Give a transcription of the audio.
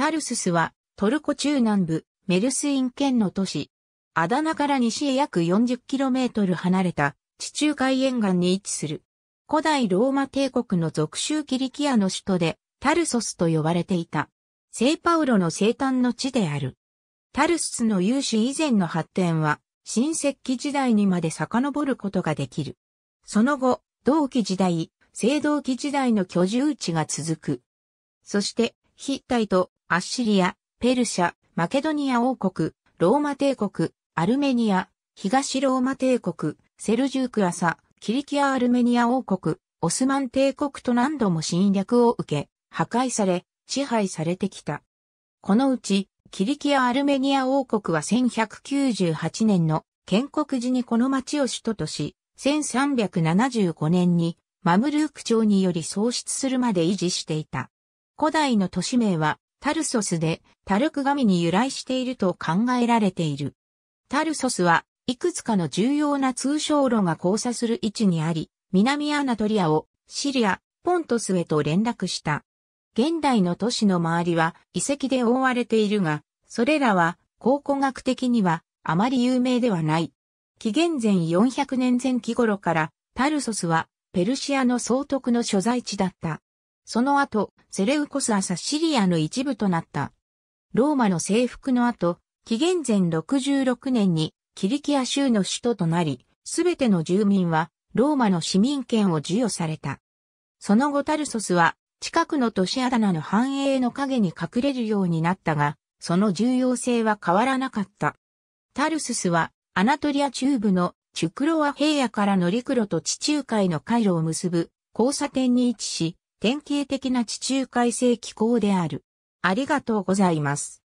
タルススはトルコ中南部メルスイン県の都市。アダナから西へ約 40km 離れた地中海沿岸に位置する。古代ローマ帝国の属州キリキアの首都でタルソスと呼ばれていた。セイパウロの生誕の地である。タルススの有史以前の発展は新石器時代にまで遡ることができる。その後、同期時代、青銅器時代の居住地が続く。そして、ヒッタイアッシリア、ペルシャ、マケドニア王国、ローマ帝国、アルメニア、東ローマ帝国、セルジューク朝、キリキア・アルメニア王国、オスマン帝国と何度も侵略を受け、破壊され、支配されてきた。このうち、キリキア・アルメニア王国は1198年の建国時にこの町を首都とし、1375年にマムルーク朝により創出するまで維持していた。古代の都市名はタルソスでタルク神に由来していると考えられている。タルソスはいくつかの重要な通商路が交差する位置にあり、南アナトリアをシリア、ポントスへと連絡した。現代の都市の周りは遺跡で覆われているが、それらは考古学的にはあまり有名ではない。紀元前400年前期頃からタルソスはペルシアの総督の所在地だった。その後、セレウコスアサシリアの一部となった。ローマの征服の後、紀元前66年にキリキア州の首都となり、すべての住民はローマの市民権を授与された。その後タルソスは近くの都市アダナの繁栄の陰に隠れるようになったが、その重要性は変わらなかった。タルススはアナトリア中部のチュクロア平野から乗クロと地中海の回路を結ぶ交差点に位置し、典型的な地中海性気候である。ありがとうございます。